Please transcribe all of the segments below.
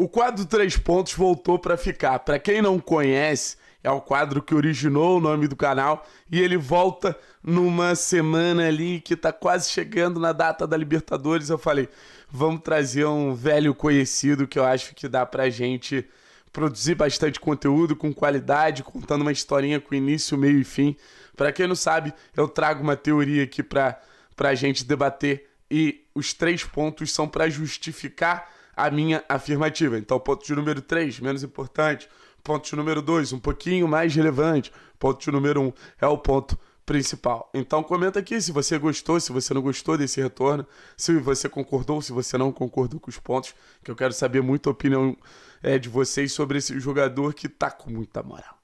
O quadro Três Pontos voltou para ficar. Para quem não conhece, é o quadro que originou o nome do canal e ele volta numa semana ali que tá quase chegando na data da Libertadores. Eu falei, vamos trazer um velho conhecido que eu acho que dá pra gente produzir bastante conteúdo com qualidade, contando uma historinha com início, meio e fim. Para quem não sabe, eu trago uma teoria aqui pra, pra gente debater e os três pontos são para justificar a minha afirmativa. Então, ponto de número 3, menos importante. Ponto de número 2, um pouquinho mais relevante. Ponto de número 1 um é o ponto principal. Então comenta aqui se você gostou, se você não gostou desse retorno, se você concordou, se você não concordou com os pontos, que eu quero saber muito a opinião é, de vocês sobre esse jogador que tá com muita moral.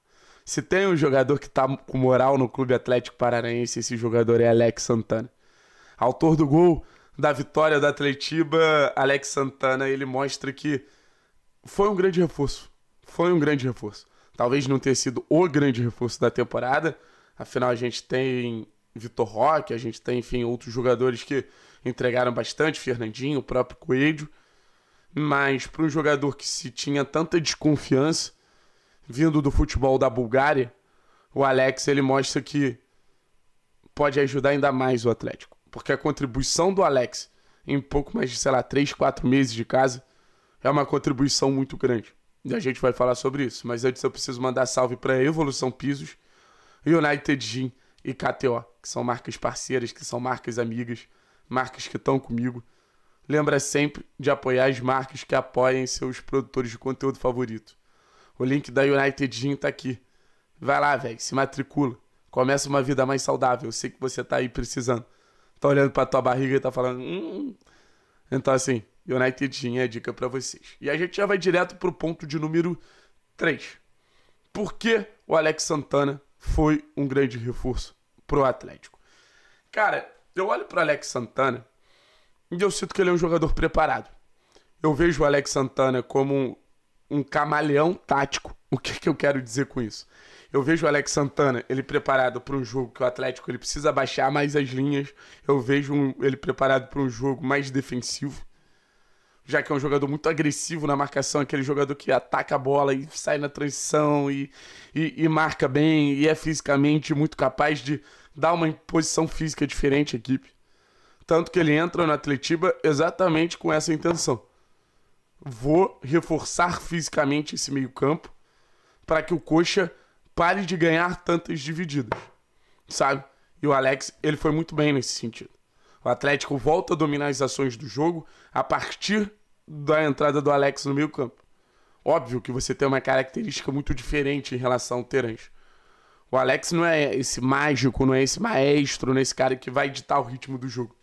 Se tem um jogador que tá com moral no Clube Atlético Paranaense, esse jogador é Alex Santana. Autor do gol da vitória da Atletiba, Alex Santana, ele mostra que foi um grande reforço. Foi um grande reforço. Talvez não tenha sido o grande reforço da temporada. Afinal, a gente tem Vitor Roque, a gente tem, enfim, outros jogadores que entregaram bastante, Fernandinho, o próprio Coelho. Mas para um jogador que se tinha tanta desconfiança, vindo do futebol da Bulgária, o Alex ele mostra que pode ajudar ainda mais o Atlético porque a contribuição do Alex em pouco mais de, sei lá, 3, 4 meses de casa é uma contribuição muito grande. E a gente vai falar sobre isso. Mas antes eu preciso mandar salve para Evolução Pisos, United Gym e KTO, que são marcas parceiras, que são marcas amigas, marcas que estão comigo. Lembra sempre de apoiar as marcas que apoiem seus produtores de conteúdo favorito. O link da United Gym tá aqui. Vai lá, velho, se matricula. Começa uma vida mais saudável. Eu sei que você tá aí precisando tá olhando pra tua barriga e tá falando. Hum. Então, assim, United Gin é a dica para vocês. E a gente já vai direto pro ponto de número 3. Por que o Alex Santana foi um grande reforço pro Atlético? Cara, eu olho pro Alex Santana e eu sinto que ele é um jogador preparado. Eu vejo o Alex Santana como um, um camaleão tático o que, que eu quero dizer com isso? Eu vejo o Alex Santana, ele preparado para um jogo que o Atlético ele precisa baixar mais as linhas. Eu vejo um, ele preparado para um jogo mais defensivo, já que é um jogador muito agressivo na marcação, aquele jogador que ataca a bola e sai na transição e, e, e marca bem e é fisicamente muito capaz de dar uma posição física diferente à equipe. Tanto que ele entra no Atletiba exatamente com essa intenção. Vou reforçar fisicamente esse meio-campo para que o Coxa pare de ganhar tantas divididas, sabe? E o Alex, ele foi muito bem nesse sentido. O Atlético volta a dominar as ações do jogo a partir da entrada do Alex no meio campo. Óbvio que você tem uma característica muito diferente em relação ao Terence. O Alex não é esse mágico, não é esse maestro, não é esse cara que vai ditar o ritmo do jogo.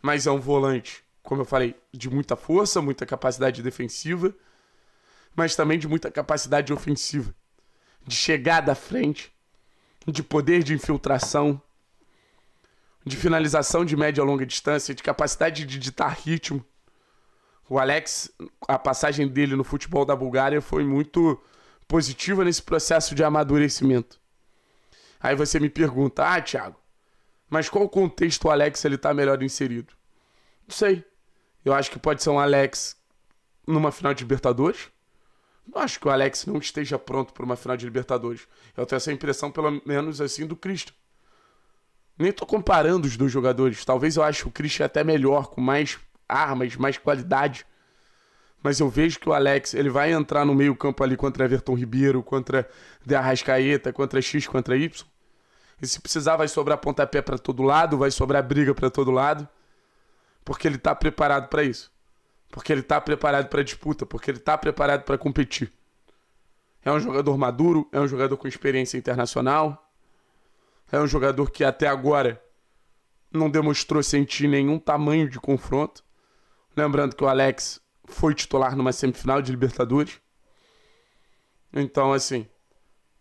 Mas é um volante, como eu falei, de muita força, muita capacidade defensiva mas também de muita capacidade ofensiva, de chegada à frente, de poder de infiltração, de finalização de média a longa distância, de capacidade de ditar ritmo. O Alex, a passagem dele no futebol da Bulgária foi muito positiva nesse processo de amadurecimento. Aí você me pergunta: "Ah, Thiago, mas qual contexto o Alex ele está melhor inserido?" Não sei. Eu acho que pode ser um Alex numa final de Libertadores. Não acho que o Alex não esteja pronto para uma final de Libertadores. Eu tenho essa impressão, pelo menos assim, do Cristo. Nem estou comparando os dois jogadores. Talvez eu ache o Cristo até melhor, com mais armas, mais qualidade. Mas eu vejo que o Alex, ele vai entrar no meio campo ali contra Everton Ribeiro, contra De Arrascaeta, contra X, contra Y. E se precisar, vai sobrar pontapé para todo lado, vai sobrar briga para todo lado. Porque ele está preparado para isso. Porque ele está preparado para disputa, porque ele está preparado para competir. É um jogador maduro, é um jogador com experiência internacional, é um jogador que até agora não demonstrou sentir nenhum tamanho de confronto. Lembrando que o Alex foi titular numa semifinal de Libertadores. Então, assim,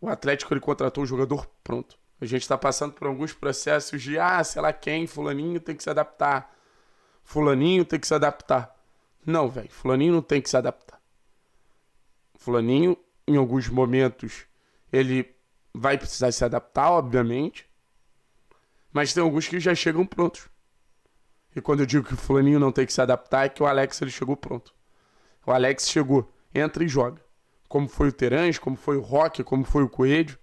o Atlético ele contratou um jogador pronto. A gente está passando por alguns processos de, ah, sei lá quem, Fulaninho tem que se adaptar. Fulaninho tem que se adaptar. Não, velho. Fulaninho não tem que se adaptar. Fulaninho, em alguns momentos, ele vai precisar se adaptar, obviamente. Mas tem alguns que já chegam prontos. E quando eu digo que o fulaninho não tem que se adaptar, é que o Alex ele chegou pronto. O Alex chegou, entra e joga. Como foi o Terange, como foi o Rock, como foi o Coelho.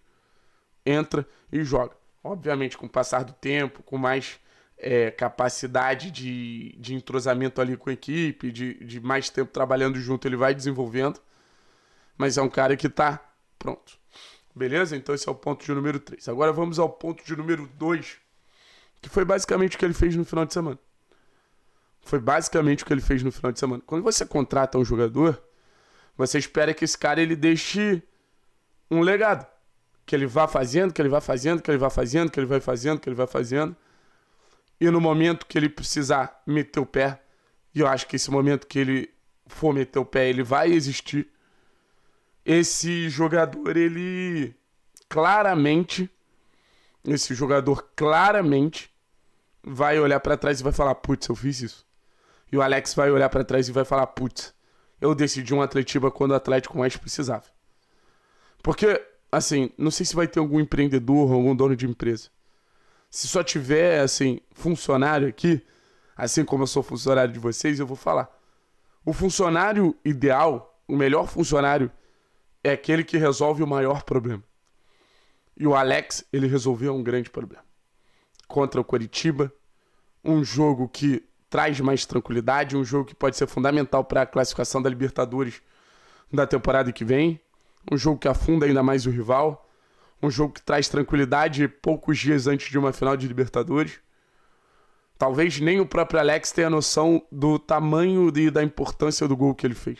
Entra e joga. Obviamente, com o passar do tempo, com mais é, capacidade de, de entrosamento ali com a equipe, de, de mais tempo trabalhando junto, ele vai desenvolvendo. Mas é um cara que está pronto. Beleza? Então esse é o ponto de número 3. Agora vamos ao ponto de número 2, que foi basicamente o que ele fez no final de semana. Foi basicamente o que ele fez no final de semana. Quando você contrata um jogador, você espera que esse cara ele deixe um legado. Que ele vá fazendo, que ele vá fazendo, que ele vá fazendo, que ele vai fazendo, que ele vai fazendo. Que ele vai fazendo e no momento que ele precisar meter o pé, e eu acho que esse momento que ele for meter o pé, ele vai existir. Esse jogador, ele claramente, esse jogador claramente vai olhar para trás e vai falar: "Putz, eu fiz isso". E o Alex vai olhar para trás e vai falar: "Putz, eu decidi um Atletiba quando o Atlético mais precisava". Porque assim, não sei se vai ter algum empreendedor, algum dono de empresa se só tiver, assim, funcionário aqui, assim como eu sou funcionário de vocês, eu vou falar. O funcionário ideal, o melhor funcionário, é aquele que resolve o maior problema. E o Alex, ele resolveu um grande problema. Contra o Coritiba, um jogo que traz mais tranquilidade, um jogo que pode ser fundamental para a classificação da Libertadores da temporada que vem, um jogo que afunda ainda mais o rival, um jogo que traz tranquilidade poucos dias antes de uma final de Libertadores. Talvez nem o próprio Alex tenha noção do tamanho e da importância do gol que ele fez.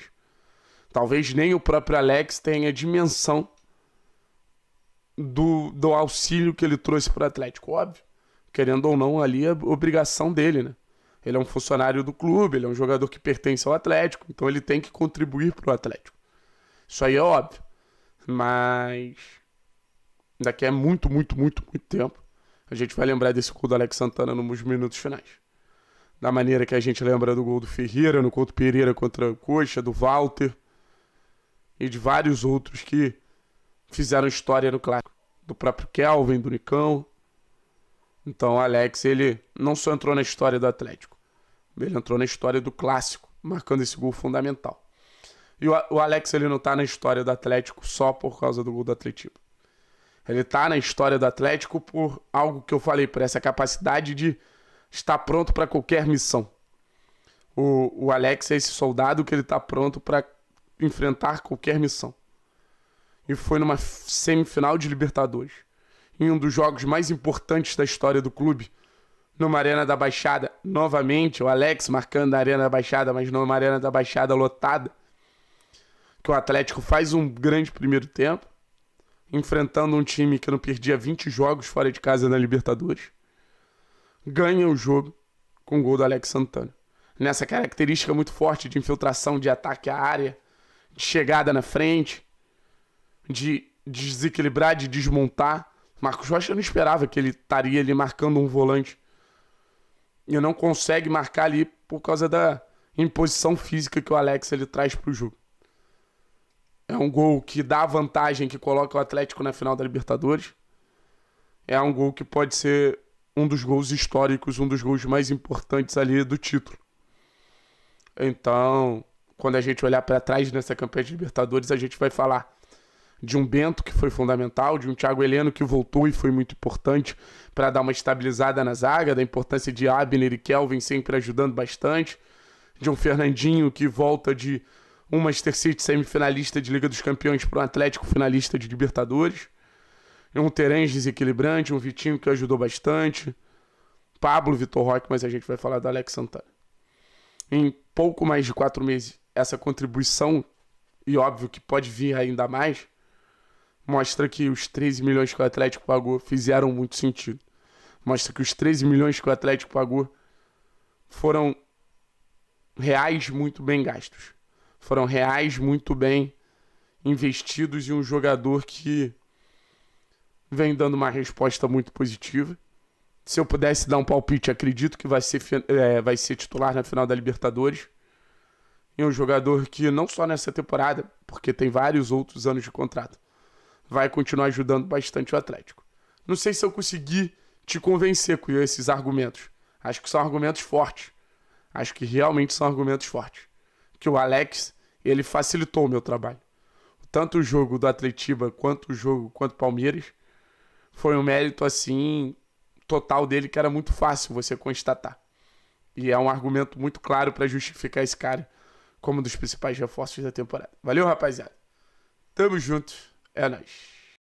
Talvez nem o próprio Alex tenha dimensão do, do auxílio que ele trouxe para o Atlético. Óbvio, querendo ou não, ali é obrigação dele, né? Ele é um funcionário do clube, ele é um jogador que pertence ao Atlético, então ele tem que contribuir para o Atlético. Isso aí é óbvio. Mas Daqui a é muito, muito, muito, muito tempo, a gente vai lembrar desse gol do Alex Santana nos minutos finais. Da maneira que a gente lembra do gol do Ferreira, no Couto Pereira contra a Coxa, do Walter e de vários outros que fizeram história no clássico. Do próprio Kelvin, do Nicão. Então o Alex, ele não só entrou na história do Atlético, ele entrou na história do clássico, marcando esse gol fundamental. E o Alex ele não está na história do Atlético só por causa do gol do Atletiba. Ele tá na história do Atlético por algo que eu falei, por essa capacidade de estar pronto para qualquer missão. O, o Alex é esse soldado que ele tá pronto para enfrentar qualquer missão. E foi numa semifinal de Libertadores, em um dos jogos mais importantes da história do clube, numa Arena da Baixada, novamente, o Alex marcando na Arena da Baixada, mas numa Arena da Baixada lotada, que o Atlético faz um grande primeiro tempo enfrentando um time que não perdia 20 jogos fora de casa na Libertadores, ganha o jogo com o gol do Alex Santana. Nessa característica muito forte de infiltração, de ataque à área, de chegada na frente, de desequilibrar, de desmontar. Marcos Rocha não esperava que ele estaria ali marcando um volante. E não consegue marcar ali por causa da imposição física que o Alex ele traz para o jogo. É um gol que dá a vantagem que coloca o Atlético na final da Libertadores. É um gol que pode ser um dos gols históricos, um dos gols mais importantes ali do título. Então, quando a gente olhar para trás nessa campanha de Libertadores, a gente vai falar de um Bento que foi fundamental, de um Thiago Heleno que voltou e foi muito importante para dar uma estabilizada na zaga, da importância de Abner e Kelvin sempre ajudando bastante, de um Fernandinho que volta de um Manchester City semifinalista de Liga dos Campeões para um Atlético finalista de Libertadores. Um Terence desequilibrante, um Vitinho que ajudou bastante. Pablo Vitor Roque, mas a gente vai falar do Alex Santana. Em pouco mais de quatro meses, essa contribuição, e óbvio que pode vir ainda mais, mostra que os 13 milhões que o Atlético pagou fizeram muito sentido. Mostra que os 13 milhões que o Atlético pagou foram reais muito bem gastos. Foram reais muito bem investidos em um jogador que vem dando uma resposta muito positiva. Se eu pudesse dar um palpite, acredito que vai ser, é, vai ser titular na final da Libertadores. E um jogador que, não só nessa temporada, porque tem vários outros anos de contrato, vai continuar ajudando bastante o Atlético. Não sei se eu consegui te convencer com esses argumentos. Acho que são argumentos fortes. Acho que realmente são argumentos fortes que o Alex ele facilitou o meu trabalho. Tanto o jogo do Atletiba quanto o jogo quanto o Palmeiras foi um mérito assim total dele que era muito fácil você constatar. E é um argumento muito claro para justificar esse cara como um dos principais reforços da temporada. Valeu, rapaziada. Tamo junto. É nóis.